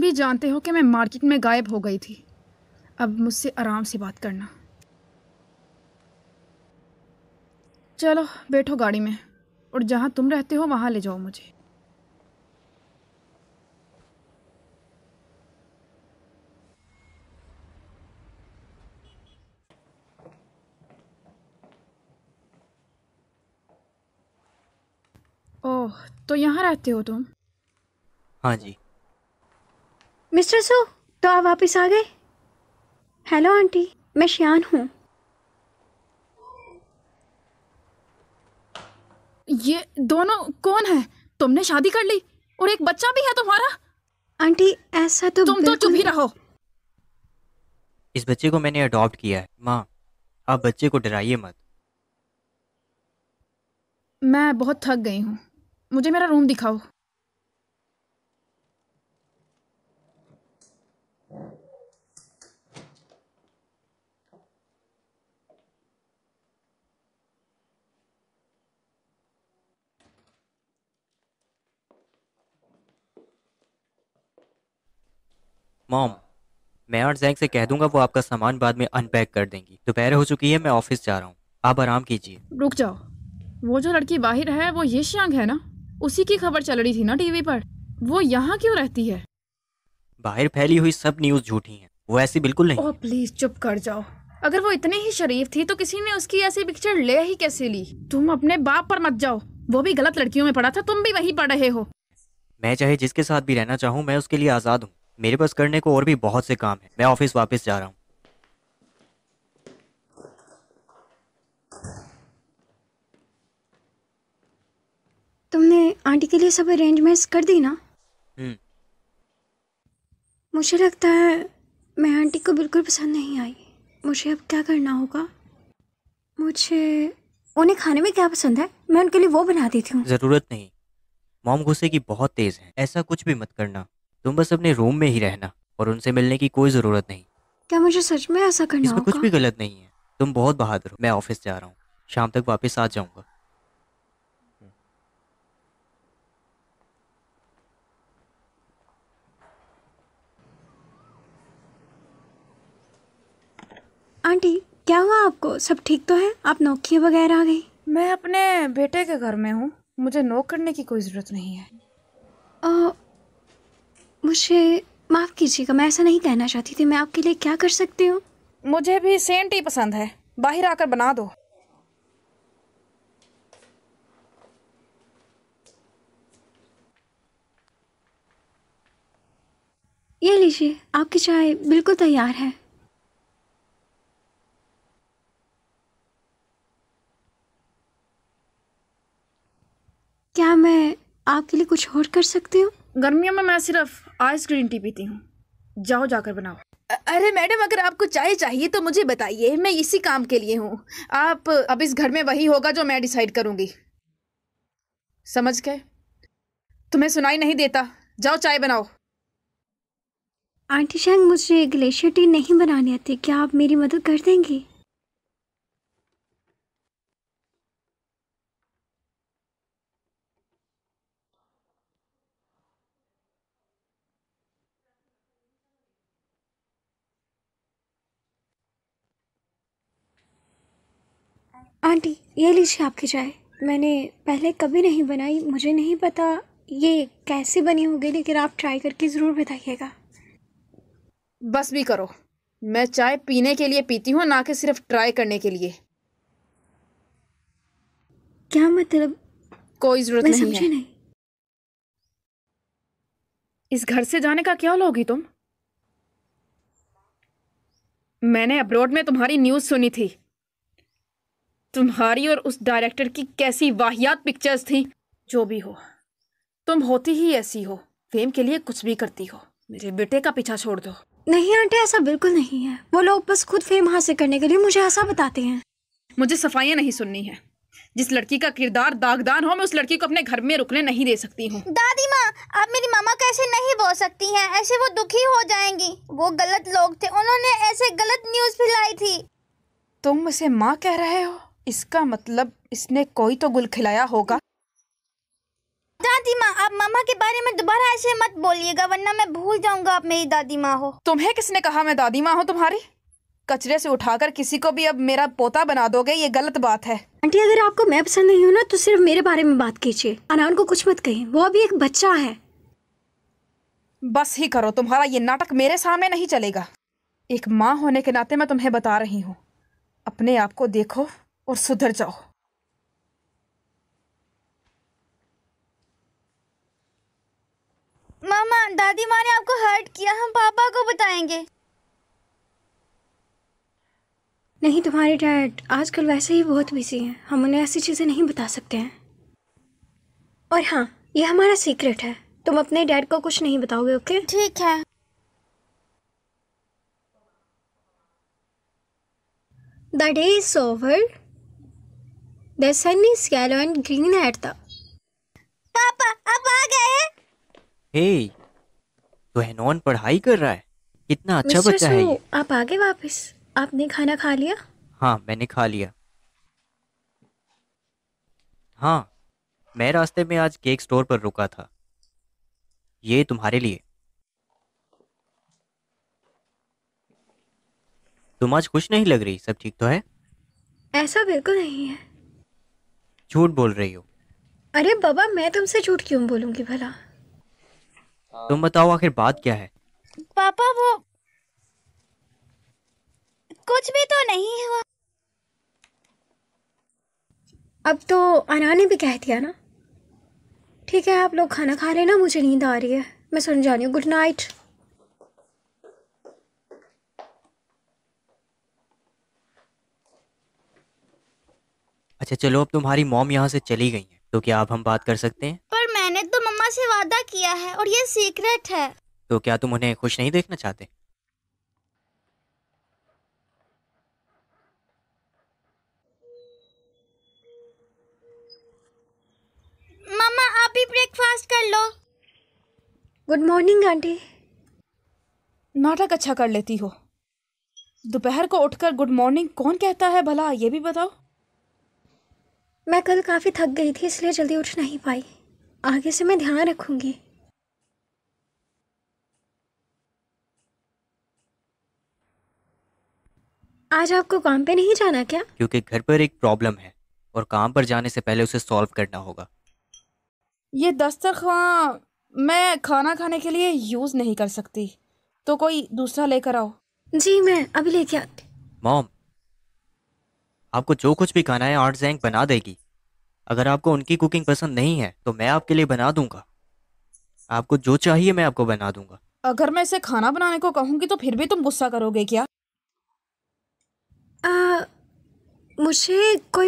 भी जानते हो कि मैं मार्केट में गायब हो गई थी अब मुझसे आराम से बात करना चलो बैठो गाड़ी में और जहाँ तुम रहते हो वहाँ ले जाओ मुझे ओह तो यहाँ रहते हो तुम हाँ जी मिस्टर सो तो आप वापस आ गए हेलो आंटी मैं श्यान हूँ ये दोनों कौन है तुमने शादी कर ली और एक बच्चा भी है तुम्हारा आंटी ऐसा तो तुम तो चुप ही रहो इस बच्चे को मैंने अडॉप्ट किया है माँ आप बच्चे को डराइए मत मैं बहुत थक गई हूँ मुझे मेरा रूम दिखाओ मॉम मैं और जैक से कह दूंगा वो आपका सामान बाद में अनपैक कर देंगी दोपहर हो चुकी है मैं ऑफिस जा रहा हूँ आप आराम कीजिए रुक जाओ वो जो लड़की बाहर है वो ये श्यांग है ना उसी की खबर चल रही थी ना टीवी पर वो यहाँ क्यों रहती है बाहर फैली हुई सब न्यूज झूठी है वो ऐसी बिल्कुल नहीं ओ, प्लीज चुप कर जाओ अगर वो इतनी ही शरीफ थी तो किसी ने उसकी ऐसी पिक्चर ले ही कैसे ली तुम अपने बाप पर मत जाओ वो भी गलत लड़कियों में पड़ा था तुम भी वही पढ़ रहे हो मैं चाहे जिसके साथ भी रहना चाहूँ मैं उसके लिए आजाद हूँ मेरे पास करने को और भी बहुत से काम है मैं ऑफिस वापस जा रहा हूँ तुमने आंटी के लिए सब अरेंजमेंट्स कर दी ना हम्म। मुझे लगता है मैं आंटी को बिल्कुल पसंद नहीं आई मुझे अब क्या करना होगा मुझे उन्हें खाने में क्या पसंद है मैं उनके लिए वो बना देती हूँ ज़रूरत नहीं मोम गुस्से की बहुत तेज़ है ऐसा कुछ भी मत करना तुम बस अपने रूम में ही रहना और उनसे मिलने की कोई ज़रूरत नहीं क्या मुझे सच में ऐसा करना इसमें कुछ भी गलत नहीं है तुम बहुत बहादुर हो मैं ऑफिस जा रहा हूँ शाम तक वापस आ जाऊंगा आंटी क्या हुआ आपको सब ठीक तो है आप नौकरी वगैरह आ गई मैं अपने बेटे के घर में हूँ मुझे नौकरी करने की कोई ज़रूरत नहीं है आ, मुझे माफ़ कीजिएगा मैं ऐसा नहीं कहना चाहती थी मैं आपके लिए क्या कर सकती हूँ मुझे भी सेंट ही पसंद है बाहर आकर बना दो ये लीजिए आपकी चाय बिल्कुल तैयार है क्या मैं आपके लिए कुछ और कर सकती हूँ गर्मियों में मैं सिर्फ आइस ग्रीन टी पीती हूँ जाओ जाकर बनाओ अरे मैडम अगर आपको चाय चाहिए तो मुझे बताइए मैं इसी काम के लिए हूँ आप अब इस घर में वही होगा जो मैं डिसाइड करूँगी समझ गए तुम्हें सुनाई नहीं देता जाओ चाय बनाओ आंटी शंग मुझे ग्लेशियर टी नहीं बनानी आती क्या आप मेरी मदद कर देंगी आंटी ये लीजिए आपकी चाय मैंने पहले कभी नहीं बनाई मुझे नहीं पता ये कैसे बनी होगी लेकिन आप ट्राई करके ज़रूर बताइएगा बस भी करो मैं चाय पीने के लिए पीती हूँ ना कि सिर्फ ट्राई करने के लिए क्या मतलब कोई ज़रूरत नहीं है नहीं। इस घर से जाने का क्या लोगी तुम मैंने अब्रोड में तुम्हारी न्यूज़ सुनी थी तुम्हारी और उस डायरेक्टर की कैसी वाहियात पिक्चर्स थी जो भी हो तुम होती ही ऐसी हो फेम के लिए कुछ भी करती हो मेरे बेटे का पीछा छोड़ दो नहीं आंटी ऐसा बिल्कुल नहीं है वो लोग बस खुद फेम हासिल करने के लिए मुझे ऐसा बताते हैं मुझे सफाइयाँ नहीं सुननी है जिस लड़की का किरदार दागदान हो मैं उस लड़की को अपने घर में रुकने नहीं दे सकती हूँ दादी माँ आप मेरी मामा को ऐसे नहीं बोल सकती हैं ऐसे वो दुखी हो जाएंगी वो गलत लोग थे उन्होंने ऐसे गलत न्यूज फैलाई थी तुम उसे माँ कह रहे हो इसका मतलब इसने कोई तो गुल खिलाया होगा दादी माँ आप मामा के बारे में दोबारा ऐसे मत बोलिएगा वरना मैं भूल जाऊंगा आप मेरी दादी माँ हो तुम्हें किसने कहा मैं दादी माँ हूँ तुम्हारी कचरे से उठाकर किसी को भी अब मेरा पोता बना दोगे ये गलत बात है आंटी अगर आपको मैं पसंद नहीं हूँ ना तो सिर्फ मेरे बारे में बात कीजिए अनान को कुछ मत कहिए वो अभी एक बच्चा है बस ही करो तुम्हारा ये नाटक मेरे सामने नहीं चलेगा एक माँ होने के नाते मैं तुम्हें बता रही हूँ अपने आप को देखो और सुधर जाओ मामा दादी माँ ने आपको हर्ट किया हम पापा को बताएंगे नहीं तुम्हारे डैड आजकल वैसे ही बहुत बिजी हैं हम उन्हें ऐसी चीज़ें नहीं बता सकते हैं और हाँ ये हमारा सीक्रेट है तुम अपने डैड को कुछ नहीं बताओगे ओके ठीक है the day is over The sun is yellow and green at the. पापा अब आ गए? Hey, तो पढ़ाई कर रहा है कितना अच्छा बच्चा है ये। आप आ गए वापस आपने खाना खा लिया हाँ मैंने खा लिया हाँ मैं रास्ते में आज केक स्टोर पर रुका था ये तुम्हारे लिए तुम आज खुश नहीं लग रही सब ठीक तो है ऐसा बिल्कुल नहीं है झूठ बोल रही हो अरे बाबा मैं तुमसे झूठ क्यों बोलूंगी भला तुम बताओ आखिर बात क्या है पापा वो कुछ भी तो नहीं हुआ अब तो अना ने भी कह दिया ना ठीक है आप लोग खाना खा रहे ना मुझे नींद आ रही है मैं सुन जा रही हूँ गुड नाइट अच्छा चलो अब तुम्हारी मॉम यहाँ से चली गई है तो क्या अब हम बात कर सकते हैं पर मैंने तो मम्मा से वादा किया है और ये सीक्रेट है तो क्या तुम उन्हें खुश नहीं देखना चाहते मामा आप भी ब्रेकफास्ट कर लो गुड मॉर्निंग आंटी नाटक अच्छा कर लेती हो दोपहर को उठकर गुड मॉर्निंग कौन कहता है भला ये भी बताओ मैं कल काफ़ी थक गई थी इसलिए जल्दी उठ नहीं पाई आगे से मैं ध्यान रखूँगी आज आपको काम पे नहीं जाना क्या क्योंकि घर पर एक प्रॉब्लम है और काम पर जाने से पहले उसे सॉल्व करना होगा ये दस्तरखान मैं खाना खाने के लिए यूज़ नहीं कर सकती तो कोई दूसरा लेकर आओ जी मैं अभी लेके आती मॉम आपको जो कुछ भी खाना है आर्ट जैंग बना देगी अगर आपको उनकी कुकिंग पसंद नहीं है तो मैं आपके लिए बना दूंगा आपको जो चाहिए मैं आपको बना दूंगा अगर मैं इसे खाना बनाने को कहूंगी तो फिर भी तुम गुस्सा करोगे क्या आ, मुझे कोई